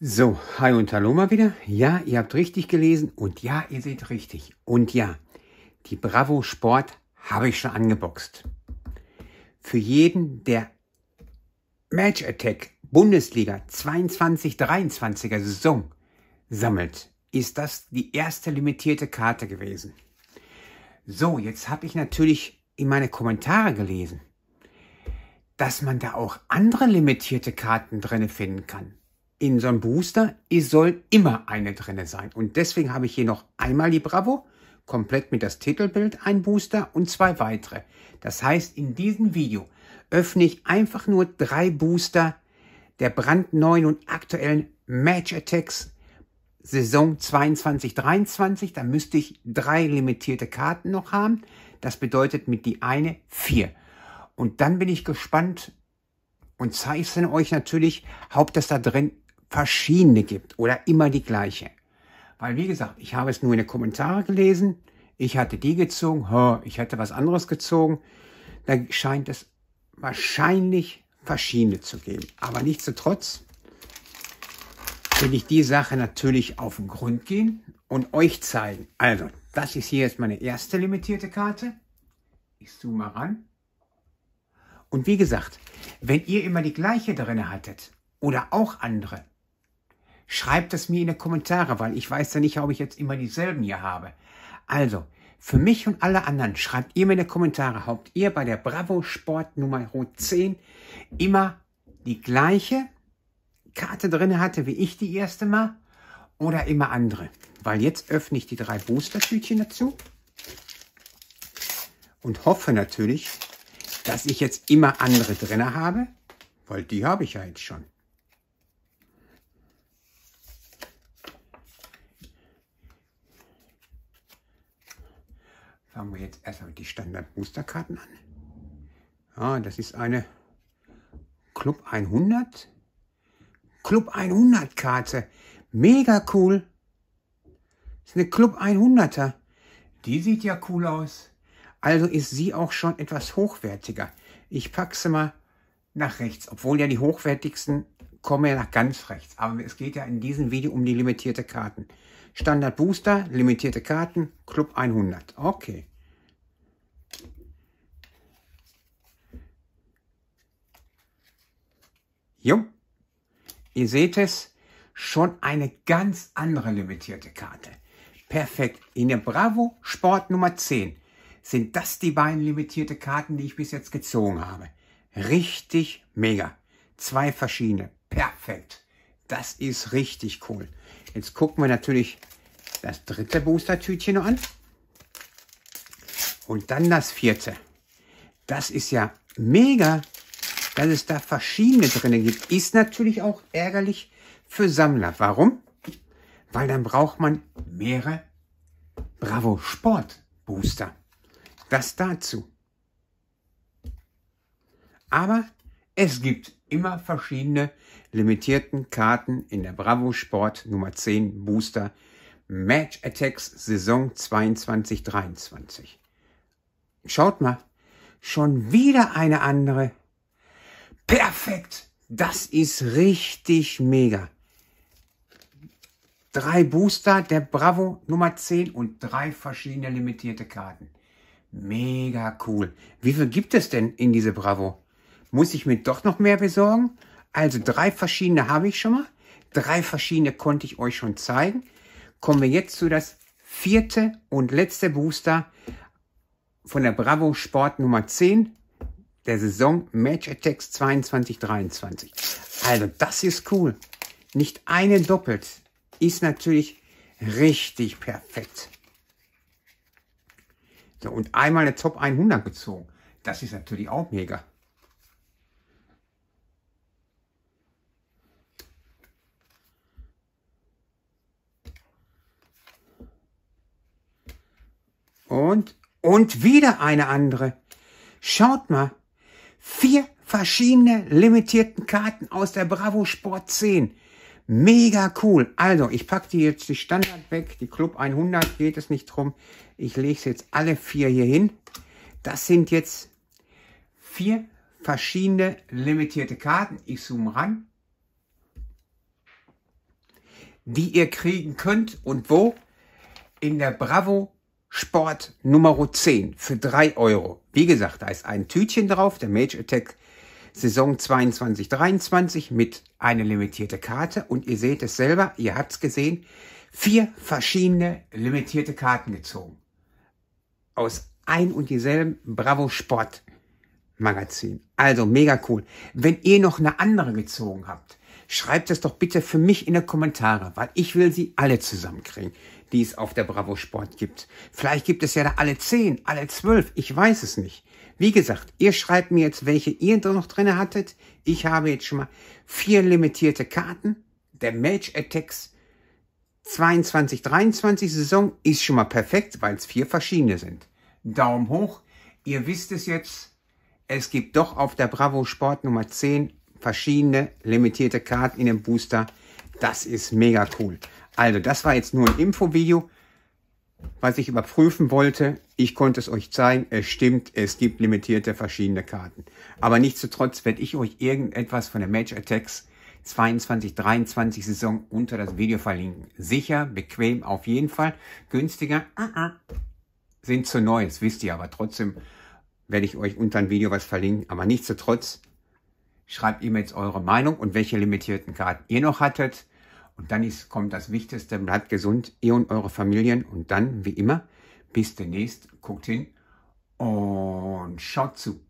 So, hi und hallo mal wieder. Ja, ihr habt richtig gelesen und ja, ihr seht richtig. Und ja, die Bravo Sport habe ich schon angeboxt. Für jeden, der Match Attack Bundesliga 22-23er Saison sammelt, ist das die erste limitierte Karte gewesen. So, jetzt habe ich natürlich in meine Kommentare gelesen, dass man da auch andere limitierte Karten drinne finden kann in so einem Booster, es soll immer eine drinne sein. Und deswegen habe ich hier noch einmal die Bravo, komplett mit das Titelbild, ein Booster und zwei weitere. Das heißt, in diesem Video öffne ich einfach nur drei Booster der brandneuen und aktuellen Match Attacks Saison 22-23. Da müsste ich drei limitierte Karten noch haben. Das bedeutet mit die eine vier. Und dann bin ich gespannt, und zeige es euch natürlich, ob das da drin verschiedene gibt oder immer die gleiche. Weil, wie gesagt, ich habe es nur in den Kommentaren gelesen, ich hatte die gezogen, ich hätte was anderes gezogen. Da scheint es wahrscheinlich verschiedene zu geben. Aber nichtsdestotrotz will ich die Sache natürlich auf den Grund gehen und euch zeigen. Also, das ist hier jetzt meine erste limitierte Karte. Ich zoome mal ran. Und wie gesagt, wenn ihr immer die gleiche drin hattet oder auch andere, Schreibt es mir in die Kommentare, weil ich weiß ja nicht, ob ich jetzt immer dieselben hier habe. Also, für mich und alle anderen, schreibt ihr mir in die Kommentare, habt ihr bei der Bravo Sport Nummer 10 immer die gleiche Karte drin hatte, wie ich die erste Mal oder immer andere. Weil jetzt öffne ich die drei Booster-Tütchen dazu und hoffe natürlich, dass ich jetzt immer andere drin habe, weil die habe ich ja jetzt schon. Fangen wir jetzt erstmal die Standard-Boosterkarten an. Ja, das ist eine Club 100. Club 100 Karte. Mega cool. Das ist eine Club 100er. Die sieht ja cool aus. Also ist sie auch schon etwas hochwertiger. Ich packe sie mal nach rechts, obwohl ja die hochwertigsten kommen ja nach ganz rechts. Aber es geht ja in diesem Video um die limitierte Karten. Standard Booster, limitierte Karten, Club 100. Okay. Jo. Ihr seht es, schon eine ganz andere limitierte Karte. Perfekt. In der Bravo Sport Nummer 10 sind das die beiden limitierte Karten, die ich bis jetzt gezogen habe. Richtig mega. Zwei verschiedene. Perfekt. Das ist richtig cool. Jetzt gucken wir natürlich das dritte Booster-Tütchen noch an. Und dann das vierte. Das ist ja mega, dass es da verschiedene drin gibt. Ist natürlich auch ärgerlich für Sammler. Warum? Weil dann braucht man mehrere Bravo Sport Booster. Das dazu. Aber es gibt immer verschiedene limitierten Karten in der Bravo Sport Nummer 10 Booster Match Attacks Saison 22-23. Schaut mal, schon wieder eine andere. Perfekt, das ist richtig mega. Drei Booster der Bravo Nummer 10 und drei verschiedene limitierte Karten. Mega cool. Wie viel gibt es denn in diese Bravo? muss ich mir doch noch mehr besorgen? Also drei verschiedene habe ich schon mal. Drei verschiedene konnte ich euch schon zeigen. Kommen wir jetzt zu das vierte und letzte Booster von der Bravo Sport Nummer 10 der Saison Match Attacks 22-23. Also das ist cool. Nicht eine doppelt. Ist natürlich richtig perfekt. So, und einmal eine Top 100 gezogen. Das ist natürlich auch mega. und, und wieder eine andere. Schaut mal, vier verschiedene limitierten Karten aus der Bravo Sport 10. Mega cool. Also, ich packe die jetzt die Standard weg. Die Club 100 geht es nicht drum. Ich lege jetzt alle vier hier hin. Das sind jetzt vier verschiedene limitierte Karten. Ich zoome ran. Die ihr kriegen könnt und wo? In der Bravo Sport Nummer 10 für 3 Euro. Wie gesagt, da ist ein Tütchen drauf, der Mage Attack Saison 22-23 mit einer limitierten Karte. Und ihr seht es selber, ihr habt es gesehen, vier verschiedene limitierte Karten gezogen. Aus ein und dieselben Bravo Sport Magazin. Also mega cool. Wenn ihr noch eine andere gezogen habt, schreibt es doch bitte für mich in die Kommentare, weil ich will sie alle zusammenkriegen die es auf der Bravo Sport gibt. Vielleicht gibt es ja da alle zehn, alle zwölf, ich weiß es nicht. Wie gesagt, ihr schreibt mir jetzt, welche ihr noch drin hattet. Ich habe jetzt schon mal vier limitierte Karten. Der Match Attacks 22, 23 Saison ist schon mal perfekt, weil es vier verschiedene sind. Daumen hoch. Ihr wisst es jetzt. Es gibt doch auf der Bravo Sport Nummer 10 verschiedene limitierte Karten in dem Booster. Das ist mega cool. Also das war jetzt nur ein Infovideo, was ich überprüfen wollte. Ich konnte es euch zeigen. Es stimmt, es gibt limitierte verschiedene Karten. Aber nichtsdestotrotz werde ich euch irgendetwas von der Match Attacks 22-23 Saison unter das Video verlinken. Sicher, bequem auf jeden Fall. Günstiger uh -uh. sind zu neu, das wisst ihr, aber trotzdem werde ich euch unter ein Video was verlinken. Aber nichtsdestotrotz schreibt ihr mir jetzt eure Meinung und welche limitierten Karten ihr noch hattet. Und dann ist, kommt das Wichtigste, bleibt gesund, ihr und eure Familien. Und dann, wie immer, bis demnächst, guckt hin und schaut zu.